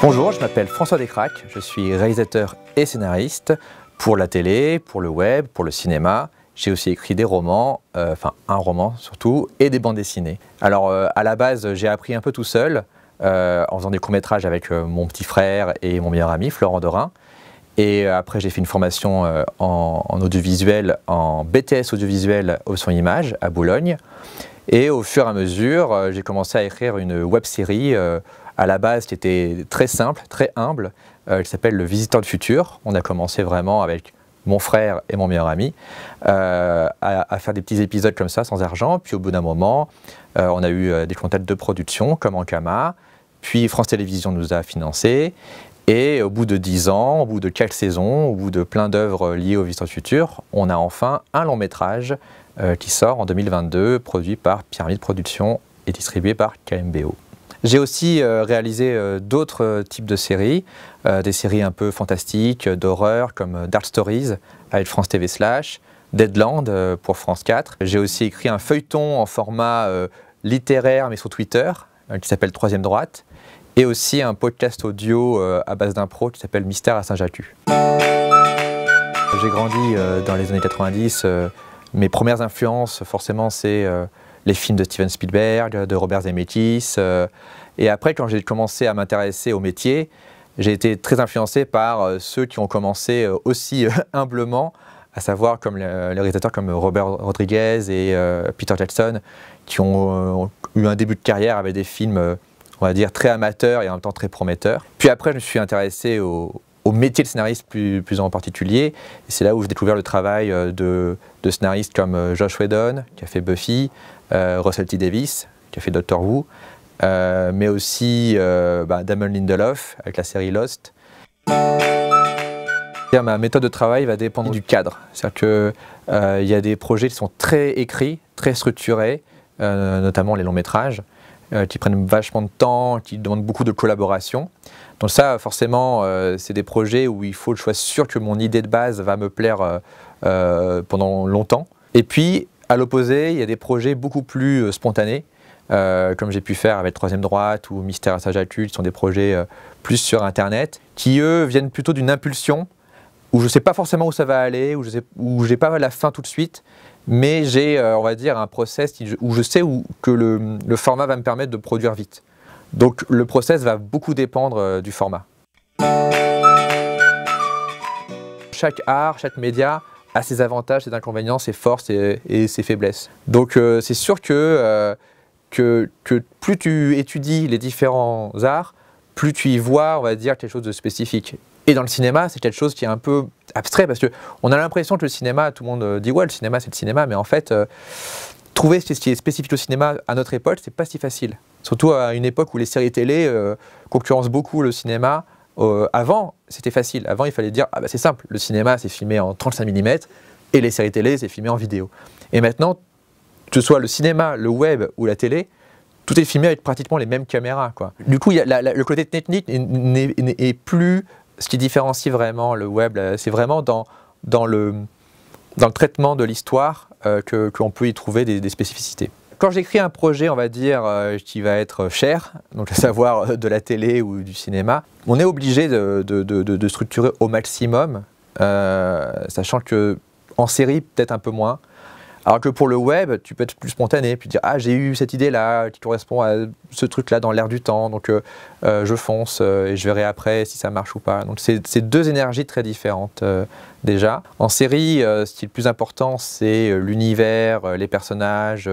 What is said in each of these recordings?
Bonjour, je m'appelle François Descraques, je suis réalisateur et scénariste pour la télé, pour le web, pour le cinéma. J'ai aussi écrit des romans, euh, enfin un roman surtout, et des bandes dessinées. Alors euh, à la base, j'ai appris un peu tout seul, euh, en faisant des courts-métrages avec mon petit frère et mon meilleur ami, Florent Dorin. Et après, j'ai fait une formation en, audiovisuel, en BTS audiovisuel au son image à Boulogne. Et au fur et à mesure, j'ai commencé à écrire une web série à la base qui était très simple, très humble, elle euh, s'appelle Le Visiteur du Futur. On a commencé vraiment avec mon frère et mon meilleur ami, euh, à, faire des petits épisodes comme ça, sans argent. Puis au bout d'un moment, euh, on a eu des contacts de production, comme Ankama. Puis France Télévisions nous a financés. Et au bout de dix ans, au bout de quelques saisons, au bout de plein d'œuvres liées au Visiteur du Futur, on a enfin un long métrage qui sort en 2022, produit par Pyramide Productions et distribué par KMBO. J'ai aussi euh, réalisé euh, d'autres euh, types de séries, des séries un peu fantastiques, d'horreur, comme Dark Stories avec France TV Slash, Deadland pour France 4. J'ai aussi écrit un feuilleton en format littéraire, mais sur Twitter, qui s'appelle Troisième Droite, et aussi un podcast audio à base d'impro qui s'appelle Mystère à Saint-Jacques. J'ai grandi dans les années 90. mes premières influences, forcément, c'est les films de Steven Spielberg, de Robert Zemeckis. Euh, et après, quand j'ai commencé à m'intéresser au métier, j'ai été très influencé par euh, ceux qui ont commencé euh, aussi humblement, à savoir comme les réalisateurs comme Robert Rodriguez et Peter Jackson, qui ont, eu un début de carrière avec des films, on va dire, très amateurs et en même temps très prometteurs. Puis après, je me suis intéressé au, métier de scénariste plus, en particulier. C'est là où j'ai découvert le travail de, de, scénaristes comme Josh Whedon, qui a fait Buffy, euh, Russell T. Davis, qui a fait Doctor Who, euh, mais aussi euh, bah, Damon Lindelof avec la série Lost. Ma méthode de travail va dépendre du cadre. C'est-à-dire qu'il y a des projets qui sont très écrits, très structurés, notamment les longs métrages, qui prennent vachement de temps, qui demandent beaucoup de collaboration. Donc ça, forcément, c'est des projets où il faut que je sois sûr que mon idée de base va me plaire pendant longtemps. Et puis, à l'opposé, il y a des projets beaucoup plus euh, spontanés, euh, comme j'ai pu faire avec Troisième Droite ou Mystère à Sajacu, qui sont des projets euh, plus sur Internet, qui eux viennent plutôt d'une impulsion où je ne sais pas forcément où ça va aller, où je n'ai pas la fin tout de suite, mais j'ai, on va dire, un process où je sais où, que le, format va me permettre de produire vite. Donc le process va beaucoup dépendre du format. Chaque art, chaque média a ses avantages, ses inconvénients, ses forces et, ses faiblesses. Donc euh, c'est sûr euh, que, que, plus tu étudies les différents arts, plus tu y vois, on va dire, quelque chose de spécifique. Et dans le cinéma, c'est quelque chose qui est un peu abstrait parce qu'on a l'impression que le cinéma, tout le monde euh, dit ouais, le cinéma c'est le cinéma, mais en fait, trouver ce qui est spécifique au cinéma à notre époque, c'est pas si facile. Surtout à une époque où les séries télé concurrencent beaucoup le cinéma euh, avant, c'était facile. Avant, il fallait dire ah bah, c'est simple, le cinéma, c'est filmé en 35 mm et les séries télé, c'est filmé en vidéo. Et maintenant, que ce soit le cinéma, le web ou la télé, tout est filmé avec pratiquement les mêmes caméras. Quoi. Du coup, le côté technique n'est plus ce qui différencie vraiment le web. C'est vraiment dans, le, dans le traitement de l'histoire euh, que qu'on peut y trouver des spécificités. Quand j'écris un projet, on va dire, euh, qui va être cher, donc à savoir euh, de la télé ou du cinéma, on est obligé de, structurer au maximum, euh, sachant que en série, peut-être un peu moins. Alors que pour le web, tu peux être plus spontané, puis dire Ah, j'ai eu cette idée-là qui correspond à ce truc-là dans l'air du temps, donc euh, euh, je fonce euh, et je verrai après si ça marche ou pas. Donc c'est deux énergies très différentes déjà. En série, ce qui est le plus important, c'est l'univers, les personnages,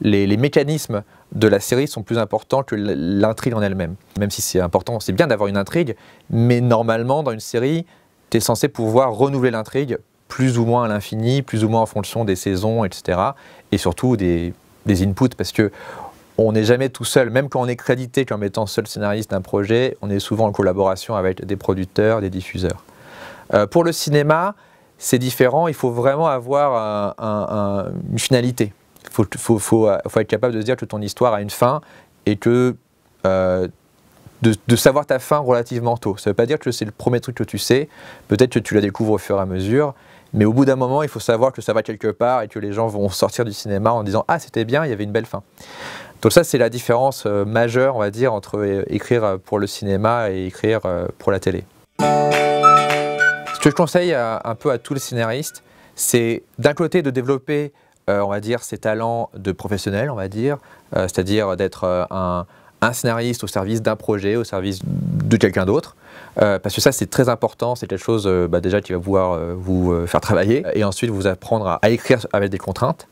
les, les mécanismes de la série sont plus importants que l'intrigue en elle-même. Même si c'est important, c'est bien d'avoir une intrigue, mais normalement, dans une série, tu es censé pouvoir renouveler l'intrigue plus ou moins à l'infini, plus ou moins en fonction des saisons, etc. Et surtout des, des inputs, parce que on n'est jamais tout seul, même quand on est crédité comme étant seul scénariste d'un projet, on est souvent en collaboration avec des producteurs, des diffuseurs. Euh, pour le cinéma, c'est différent, il faut vraiment avoir une finalité. Il faut, faut, faut, faut, être capable de se dire que ton histoire a une fin et que euh, de, de, savoir ta fin relativement tôt. Ça ne veut pas dire que c'est le premier truc que tu sais, peut-être que tu la découvres au fur et à mesure, mais au bout d'un moment, il faut savoir que ça va quelque part et que les gens vont sortir du cinéma en disant Ah, c'était bien, il y avait une belle fin. Donc ça, c'est la différence euh, majeure, on va dire, entre euh, écrire euh, pour le cinéma et écrire pour la télé. Ce que je conseille un peu à tous les scénaristes, c'est d'un côté de développer, on va dire, ses talents de professionnel, on va dire, c'est-à-dire d'être un scénariste au service d'un projet, au service de quelqu'un d'autre. Euh, parce que ça, c'est très important. C'est quelque chose euh, bah, déjà qui va pouvoir euh, vous faire travailler et ensuite vous apprendre à, à écrire avec des contraintes.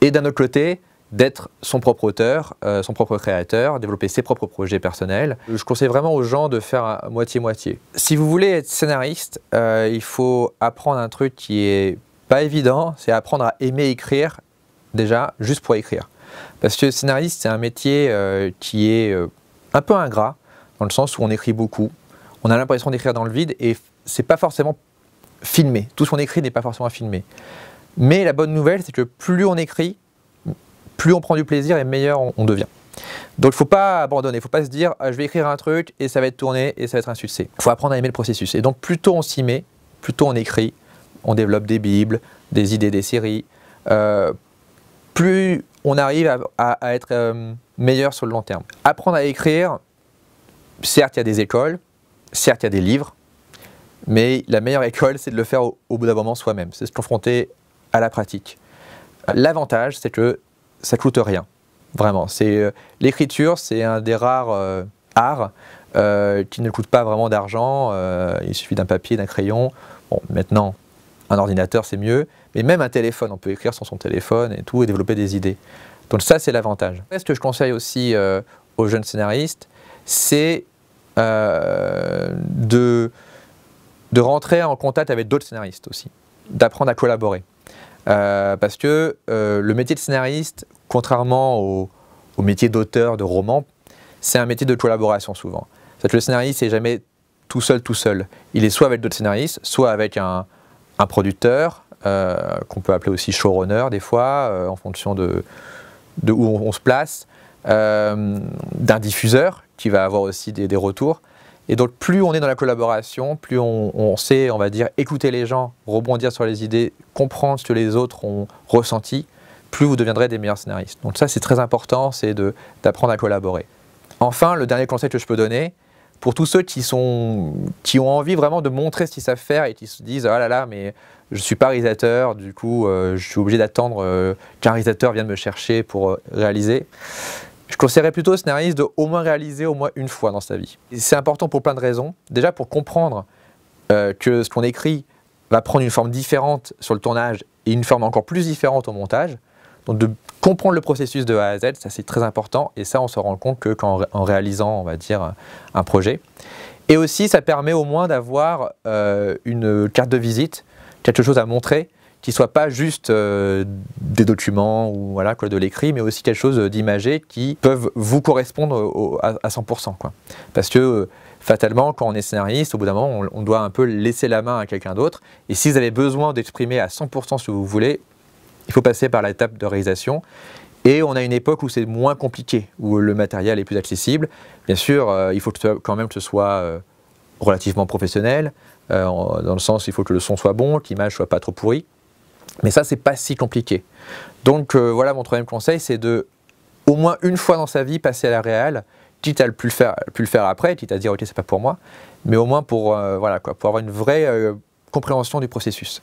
Et d'un autre côté, d'être son propre auteur, son propre créateur, développer ses propres projets personnels. Je conseille vraiment aux gens de faire moitié-moitié. Si vous voulez être scénariste, il faut apprendre un truc qui est pas évident, c'est apprendre à aimer écrire déjà juste pour écrire. Parce que scénariste, c'est un métier euh, qui est euh, un peu ingrat, dans le sens où on écrit beaucoup, on a l'impression d'écrire dans le vide, et c'est pas forcément filmé. Tout ce qu'on écrit n'est pas forcément filmé. Mais la bonne nouvelle, c'est que plus on écrit, plus on prend du plaisir et meilleur on, devient. Donc il faut pas abandonner, il faut pas se dire ah, je vais écrire un truc et ça va être tourné et ça va être un succès. Il faut apprendre à aimer le processus. Et donc plus plutôt on s'y met, plutôt on écrit, on développe des bibles, des idées, des séries. Euh, plus on arrive à, être euh, meilleur sur le long terme. Apprendre à écrire, certes, il y a des écoles, certes, il y a des livres, mais la meilleure école, c'est de le faire au, bout d'un moment soi-même, c'est se confronter à la pratique. L'avantage, c'est que ça coûte rien, vraiment. C'est euh, L'écriture, c'est un des rares euh, arts qui ne coûte pas vraiment d'argent, il suffit d'un papier, d'un crayon. Bon, maintenant, un ordinateur, c'est mieux, mais même un téléphone, on peut écrire sur son téléphone et tout, et développer des idées. Donc ça, c'est l'avantage. Ce que je conseille aussi euh, aux jeunes scénaristes, c'est euh, de, de rentrer en contact avec d'autres scénaristes aussi, d'apprendre à collaborer. Euh, parce que le métier de scénariste, contrairement au, métier d'auteur, de roman, c'est un métier de collaboration souvent. cest le scénariste n'est jamais tout seul, tout seul. Il est soit avec d'autres scénaristes, soit avec un, un producteur, euh, qu'on peut appeler aussi showrunner des fois, euh, en fonction de, de où on, se place, euh, d'un diffuseur qui va avoir aussi des, retours. Et donc plus on est dans la collaboration, plus on, sait, on va dire, écouter les gens, rebondir sur les idées, comprendre ce que les autres ont ressenti, plus vous deviendrez des meilleurs scénaristes. Donc ça c'est très important, c'est d'apprendre à collaborer. Enfin, le dernier conseil que je peux donner, pour tous ceux qui, sont, qui ont envie vraiment de montrer ce qu'ils savent faire et qui se disent Ah là là, mais je ne suis pas réalisateur, du coup, euh, je suis obligé d'attendre euh, qu'un réalisateur vienne me chercher pour euh, réaliser. Je conseillerais plutôt au scénariste de au moins réaliser au moins une fois dans sa vie. C'est important pour plein de raisons. Déjà pour comprendre que ce qu'on écrit va prendre une forme différente sur le tournage et une forme encore plus différente au montage. Donc de comprendre le processus de A à Z, ça c'est très important et ça on se rend compte que quand, en réalisant, on va dire, un projet. Et aussi, ça permet au moins d'avoir euh, une carte de visite, quelque chose à montrer, qui soit pas juste euh, des documents ou voilà quoi de l'écrit, mais aussi quelque chose d'imagé qui peuvent vous correspondre à, 100%. Parce que fatalement, quand on est scénariste, au bout d'un moment, on, on, doit un peu laisser la main à quelqu'un d'autre. Et si vous avez besoin d'exprimer à 100% ce que vous voulez, il faut passer par l'étape de réalisation. Et on a une époque où c'est moins compliqué, où le matériel est plus accessible. Bien sûr, euh, il faut quand même que ce soit euh, relativement professionnel, euh, dans le sens il faut que le son soit bon, que l'image soit pas trop pourrie. Mais ça, c'est pas si compliqué. Donc voilà, mon troisième conseil, c'est de au moins une fois dans sa vie passer à la réal, quitte à le plus le faire, plus après, quitte à dire ok c'est pas pour moi, mais au moins pour avoir une vraie compréhension du processus.